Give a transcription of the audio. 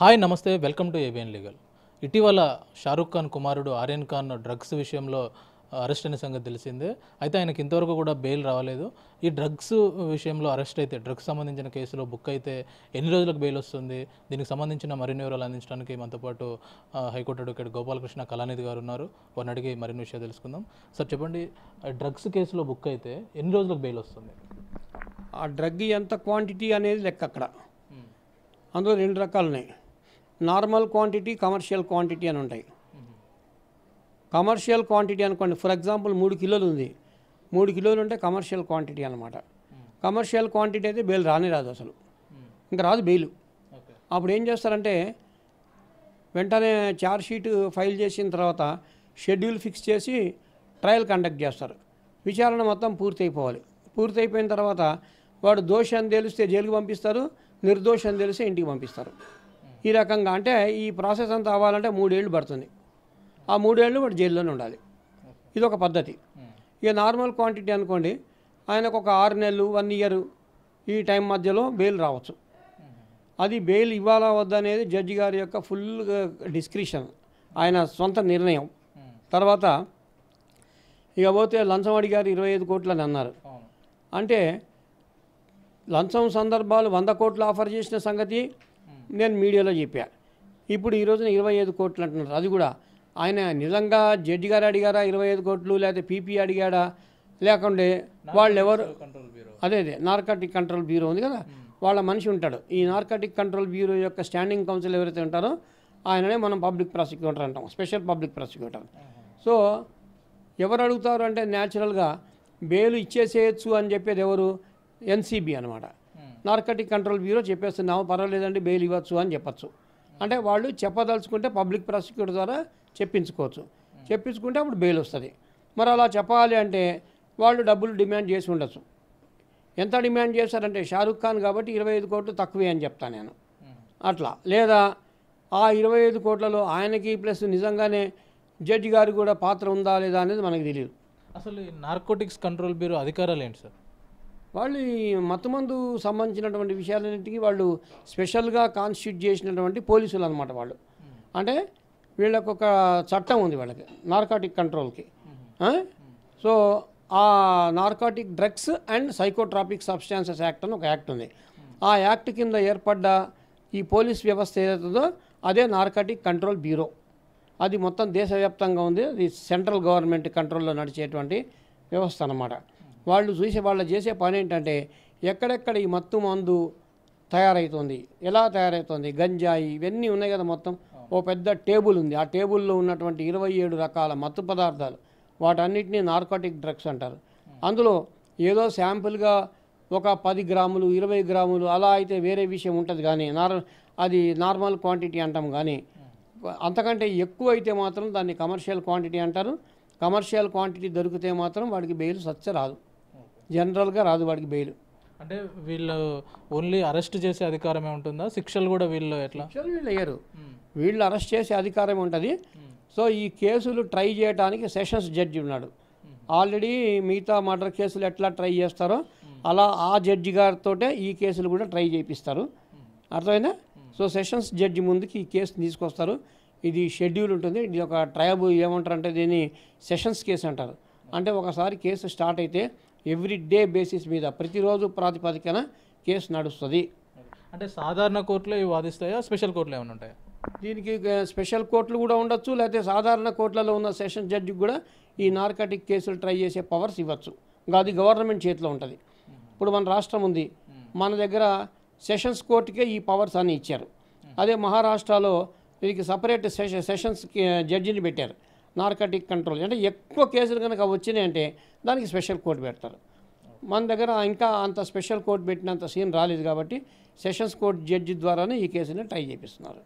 Hi నమస్తే welcome to ABN legal ఇటీవల షారూక్ ఖాన్ కుమారుడు ఆర్యన్ ఖాన్ డ్రగ్స్ విషయంలో అరెస్ట్ అయిన సంగతి తెలిసిందే అయితే ఆయనకి ఇంతవరకు కూడా బెయిల్ రావలేదు ఈ డ్రగ్స్ విషయంలో అరెస్ట్ అయితే డ్రగ్స్ సంబంధించిన కేసులో బుక్ అయితే ఎన్ని రోజులకు బెయిల్ వస్తుంది దీనికి సంబంధించిన మరిన్ని వివరాలు అందించడానికి మనతో పాటు హైకోర్టు అడ్వకేట్ గోపాలకృష్ణ కళానిధి గారు ఉన్నారు వారిని అడిగి మరిన్ని విషయాలు తెలుసుకుందాం సార్ చెప్పండి డ్రగ్స్ కేసులో బుక్ అయితే ఎన్ని రోజులకు బెయిల్ వస్తుంది ఆ డ్రగ్ ఎంత క్వాంటిటీ అనేది లెక్క అక్కడ అందులో రెండు రకాలున్నాయి నార్మల్ క్వాంటిటీ కమర్షియల్ క్వాంటిటీ అని ఉంటాయి కమర్షియల్ క్వాంటిటీ అనుకోండి ఫర్ ఎగ్జాంపుల్ మూడు కిలోలు ఉంది మూడు కిలోలు ఉంటే కమర్షియల్ క్వాంటిటీ అనమాట కమర్షియల్ క్వాంటిటీ అయితే బెయిల్ రాని రాదు అసలు hmm. ఇంకా రాదు బెయిల్ అప్పుడు ఏం చేస్తారంటే వెంటనే ఛార్జ్ షీట్ ఫైల్ చేసిన తర్వాత షెడ్యూల్ ఫిక్స్ చేసి ట్రయల్ కండక్ట్ చేస్తారు విచారణ మొత్తం పూర్తి పూర్తి పూర్తయిపోయిన తర్వాత వాడు దోషం తెలిస్తే జైలుకి పంపిస్తారు నిర్దోషం తెలిస్తే ఇంటికి పంపిస్తారు ఈ రకంగా అంటే ఈ ప్రాసెస్ అంతా అవ్వాలంటే మూడేళ్ళు పడుతుంది ఆ మూడేళ్ళు వాడు జైల్లోనే ఉండాలి ఇది ఒక పద్ధతి ఇక నార్మల్ క్వాంటిటీ అనుకోండి ఆయనకు ఒక ఆరు నెలలు వన్ ఇయర్ ఈ టైం మధ్యలో బెయిల్ రావచ్చు అది బెయిల్ ఇవ్వాలా వద్దనేది జడ్జి గారి యొక్క ఫుల్ డిస్క్రిప్షన్ ఆయన సొంత నిర్ణయం తర్వాత ఇక పోతే లంచం అడిగారు ఇరవై ఐదు కోట్లని అన్నారు అంటే లంచం సందర్భాలు వంద కోట్లు ఆఫర్ చేసిన సంగతి నేను మీడియాలో చెప్పా ఇప్పుడు ఈ రోజున ఇరవై ఐదు కోట్లు అంటున్నారు అది కూడా ఆయన నిజంగా జడ్జి గారు అడిగారా ఇరవై ఐదు కోట్లు లేకపోతే పీపీ అడిగాడా లేకుంటే వాళ్ళు ఎవరు అదే అదే నార్కాటిక్ కంట్రోల్ బ్యూరో ఉంది కదా వాళ్ళ మనిషి ఉంటాడు ఈ నార్కాటిక్ కంట్రోల్ బ్యూరో యొక్క స్టాండింగ్ కౌన్సిల్ ఎవరైతే ఉంటారో ఆయననే మనం పబ్లిక్ ప్రాసిక్యూటర్ అంటాం స్పెషల్ పబ్లిక్ ప్రాసిక్యూటర్ సో ఎవరు అడుగుతారు అంటే న్యాచురల్గా బెయిల్ ఇచ్చేసేయచ్చు అని చెప్పేది ఎవరు ఎన్సీబీ అనమాట నార్కటిక్ కంట్రోల్ బ్యూరో చెప్పేస్తున్నాము పర్వాలేదండి బెయిల్ ఇవ్వచ్చు అని చెప్పచ్చు అంటే వాళ్ళు చెప్పదలుచుకుంటే పబ్లిక్ ప్రాసిక్యూటర్ ద్వారా చెప్పించుకోవచ్చు చెప్పించుకుంటే అప్పుడు బెయిల్ వస్తుంది మరి అలా చెప్పాలి అంటే వాళ్ళు డబ్బులు డిమాండ్ చేసి ఉండొచ్చు ఎంత డిమాండ్ చేశారంటే షారుఖ్ ఖాన్ కాబట్టి ఇరవై ఐదు కోట్లు తక్కువే అని చెప్తాను నేను అట్లా లేదా ఆ ఇరవై ఐదు కోట్లలో ఆయనకి ప్లస్ నిజంగానే జడ్జి గారు కూడా పాత్ర ఉందా లేదా అనేది మనకు తెలియదు అసలు నార్కోటిక్స్ కంట్రోల్ బ్యూరో అధికారాలు ఏంటి సార్ వాళ్ళు ఈ సంబంధించినటువంటి విషయాలన్నింటికి వాళ్ళు స్పెషల్గా కాన్స్టిట్యూట్ చేసినటువంటి పోలీసులు అనమాట వాళ్ళు అంటే వీళ్ళకు ఒక చట్టం ఉంది వాళ్ళకి నార్కాటిక్ కంట్రోల్కి సో ఆ narcotic drugs and psychotropic substances act అని ఒక యాక్ట్ ఉంది ఆ యాక్ట్ కింద ఏర్పడ్డ ఈ పోలీస్ వ్యవస్థ ఏదైతుందో అదే నార్కాటిక్ కంట్రోల్ బ్యూరో అది మొత్తం దేశవ్యాప్తంగా ఉంది అది సెంట్రల్ గవర్నమెంట్ కంట్రోల్లో నడిచేటువంటి వ్యవస్థ అనమాట వాళ్ళు చూసే వాళ్ళు చేసే పని ఏంటంటే ఎక్కడెక్కడ ఈ మత్తు మందు తయారవుతుంది ఎలా తయారవుతుంది గంజాయి ఇవన్నీ ఉన్నాయి కదా మొత్తం ఓ పెద్ద టేబుల్ ఉంది ఆ టేబుల్లో ఉన్నటువంటి ఇరవై ఏడు రకాల మత్తు పదార్థాలు వాటన్నిటినీ నార్కోటిక్ డ్రగ్స్ అంటారు అందులో ఏదో శాంపుల్గా ఒక పది గ్రాములు ఇరవై గ్రాములు అలా అయితే వేరే విషయం ఉంటుంది కానీ నార్ అది నార్మల్ క్వాంటిటీ అంటాం కానీ అంతకంటే ఎక్కువ అయితే మాత్రం దాన్ని కమర్షియల్ క్వాంటిటీ అంటారు కమర్షియల్ క్వాంటిటీ దొరికితే మాత్రం వాడికి బెయిల్ సచ్చ రాదు జనరల్గా రాదు వాడికి బెయిల్ అంటే వీళ్ళు ఓన్లీ అరెస్ట్ చేసే అధికారమే ఉంటుందా శిక్షలు కూడా వీళ్ళు ఎట్లా శిక్షలు వీళ్ళు అయ్యారు వీళ్ళు అరెస్ట్ చేసే అధికారం ఉంటుంది సో ఈ కేసులు ట్రై చేయడానికి సెషన్స్ జడ్జి ఉన్నాడు ఆల్రెడీ మిగతా మర్డర్ కేసులు ఎట్లా ట్రై చేస్తారో అలా ఆ జడ్జి గారితోటే ఈ కేసులు కూడా ట్రై చేపిస్తారు అర్థమైనా సో సెషన్స్ జడ్జి ముందుకి ఈ కేసు తీసుకొస్తారు ఇది షెడ్యూల్ ఉంటుంది ఇది ఒక ట్రయబు ఏమంటారు అంటే దీన్ని సెషన్స్ కేసు అంటారు అంటే ఒకసారి కేసు స్టార్ట్ అయితే ఎవ్రీడే బేసిస్ మీద ప్రతిరోజు ప్రాతిపదికన కేసు నడుస్తుంది అంటే సాధారణ కోర్టులో ఇవి వాదిస్తాయా స్పెషల్ కోర్టులు ఏమైనా ఉంటాయా దీనికి స్పెషల్ కోర్టులు కూడా ఉండొచ్చు లేకపోతే సాధారణ కోర్టులలో ఉన్న సెషన్ జడ్జికి కూడా ఈ నార్కటిక్ కేసులు ట్రై చేసే పవర్స్ ఇవ్వచ్చు ఇంకా అది గవర్నమెంట్ చేతిలో ఉంటుంది ఇప్పుడు మన రాష్ట్రం ఉంది మన దగ్గర సెషన్స్ కోర్టుకే ఈ పవర్స్ అన్నీ ఇచ్చారు అదే మహారాష్ట్రలో దీనికి సపరేట్ సెషన్స్ జడ్జిని పెట్టారు నార్కటిక్ కంట్రోల్ అంటే ఎక్కువ కేసులు కనుక వచ్చినాయంటే దానికి స్పెషల్ కోర్టు పెడతారు మన దగ్గర ఇంకా అంత స్పెషల్ కోర్టు పెట్టినంత సీన్ రాలేదు కాబట్టి సెషన్స్ కోర్టు జడ్జి ద్వారానే ఈ కేసుని ట్రై చేపిస్తున్నారు